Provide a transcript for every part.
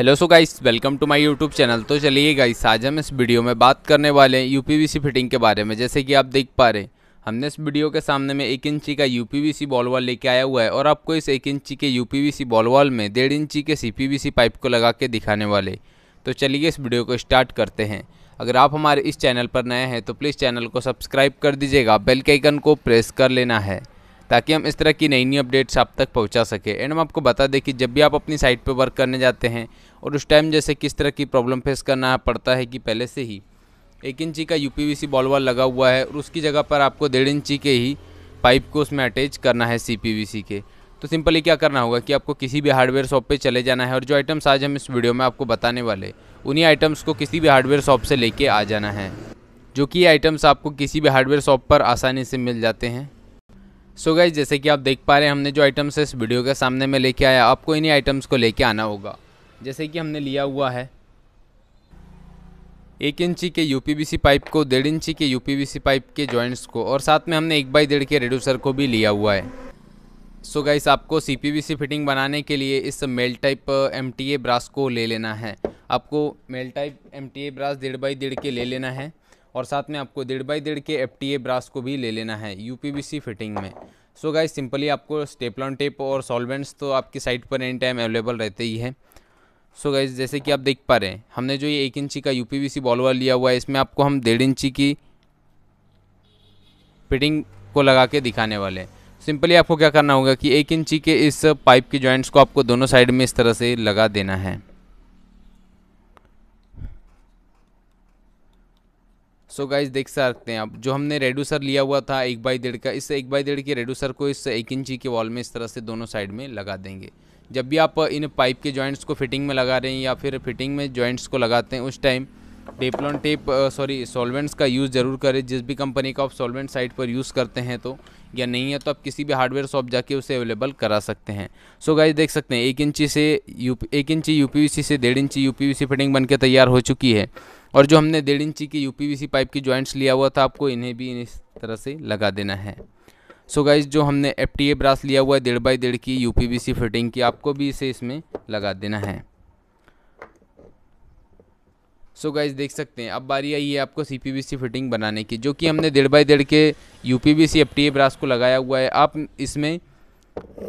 hello so guys welcome to my YouTube channel तो चलिए guys आज हम इस वीडियो में बात करने वाले हैं यूपीवीसी फिटिंग के बारे में जैसे कि आप देख पा रहे हैं हमने इस वीडियो के सामने में एक इंची का यूपीवीसी बॉलवाल लेके आया हुआ है और आपको इस एक इंची के यूपीवीसी बॉलवाल में डेढ़ इंची के सी पाइप को लगा के दिखाने वाले तो चलिए इस वीडियो को स्टार्ट करते हैं अगर आप हमारे इस चैनल पर नए हैं तो प्लीज़ चैनल को सब्सक्राइब कर दीजिएगा बेल के आइकन को प्रेस कर लेना है ताकि हम इस तरह की नई नई अपडेट्स आप तक पहुंचा सके एंड हम आपको बता दें कि जब भी आप अपनी साइट पर वर्क करने जाते हैं और उस टाइम जैसे किस तरह की प्रॉब्लम फेस करना पड़ता है कि पहले से ही एक इंची का यू पी वॉल लगा हुआ है और उसकी जगह पर आपको डेढ़ इंची के ही पाइप को उसमें अटैच करना है सी के तो सिंपली क्या करना होगा कि आपको किसी भी हार्डवेयर शॉप पे चले जाना है और जो आइटम्स आज हम इस वीडियो में आपको बताने वाले उन्हीं आइटम्स को किसी भी हार्डवेयर शॉप से लेके आ जाना है जो कि आइटम्स आपको किसी भी हार्डवेयर शॉप पर आसानी से मिल जाते हैं सो गाइज जैसे कि आप देख पा रहे हैं हमने जो आइटम्स इस वीडियो के सामने में लेके आया आपको इन्हीं आइटम्स को लेके आना होगा जैसे कि हमने लिया हुआ है एक इंची के यू पाइप को डेढ़ इंची के यू पाइप के जॉइंट्स को और साथ में हमने एक बाई डेढ़ के रेड्यूसर को भी लिया हुआ है सो so गाइस आपको सी फिटिंग बनाने के लिए इस मेल टाइप एम ब्रास को ले लेना है आपको मेल टाइप एम ब्रास डेढ़ बाई डेढ़ के ले लेना है और साथ में आपको डेढ़ बाई डेढ़ के एफ ब्रास को भी ले लेना है यू फिटिंग में सो so सिंपली आपको स्टेपलॉन टेप और सॉल्वेंट्स तो आपकी साइट पर एनी टाइम अवेलेबल रहते ही है सो so गाइज जैसे कि आप देख पा रहे हैं हमने जो ये एक इंची का यू पी बॉलवर लिया हुआ है इसमें आपको हम डेढ़ इंची की फिटिंग को लगा के दिखाने वाले हैं सिंपली आपको क्या करना होगा कि एक इंची के इस पाइप के जॉइंट्स को आपको दोनों साइड में इस तरह से लगा देना है सो गाइज देख सकते हैं आप जो हमने रेड्यूसर लिया हुआ था एक बाई डेढ़ का इस एक बाई डेढ़ के रेड्यूसर को इस एक इंची के वॉल में इस तरह से दोनों साइड में लगा देंगे जब भी आप इन पाइप के जॉइंट्स को फिटिंग में लगा रहे हैं या फिर फिटिंग में जॉइंट्स को लगाते हैं उस time teflon tape sorry solvents का यूज़ ज़रूर करें जिस भी कंपनी का आप सॉल्वेंट साइट पर यूज़ करते हैं तो या नहीं है तो आप किसी भी हार्डवेयर शॉप जाके उसे अवेलेबल करा सकते हैं सो so गाइज देख सकते हैं एक इंची से यू एक इंची यू से डेढ़ इंची यू फिटिंग बन तैयार हो चुकी है और जो हमने डेढ़ इंची की यूपीवीसी पाइप की जॉइंट्स लिया हुआ था आपको इन्हें भी इस तरह से लगा देना है सो so गाइज जो हमने एफ टी ए ब्रास लिया हुआ है डेढ़ बाई डेढ़ की यू फिटिंग की आपको भी इसे इसमें लगा देना है सो so गाइज देख सकते हैं अब बारी आई है आपको C P B C fitting बनाने की जो कि हमने डेढ़ बाई डेढ़ के U P B C F T A brass को लगाया हुआ है आप इसमें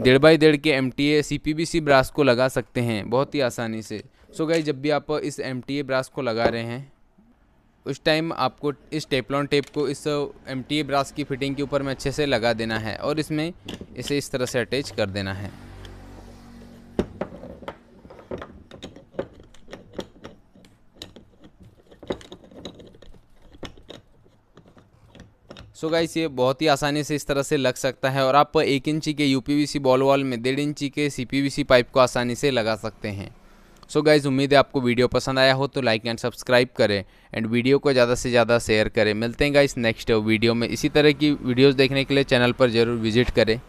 डेढ़ बाई डेढ़ के M T A C P B C brass को लगा सकते हैं बहुत ही आसानी से सो गई जब भी आप इस एम टी ब्रास को लगा रहे हैं उस टाइम आपको इस टेपलॉन टेप को इस एम टी ब्रास की फिटिंग के ऊपर में अच्छे से लगा देना है और इसमें इसे इस तरह से अटैच कर देना है सो so गाइस ये बहुत ही आसानी से इस तरह से लग सकता है और आप एक इंची के यूपीवीसी बॉल वॉल में डेढ़ इंची के सी पाइप को आसानी से लगा सकते हैं सो गाइज़ उम्मीद है आपको वीडियो पसंद आया हो तो लाइक एंड सब्सक्राइब करें एंड वीडियो को ज़्यादा से ज़्यादा शेयर करें मिलते हैं गाइज़ नेक्स्ट वीडियो में इसी तरह की वीडियोज़ देखने के लिए चैनल पर ज़रूर विजिट करें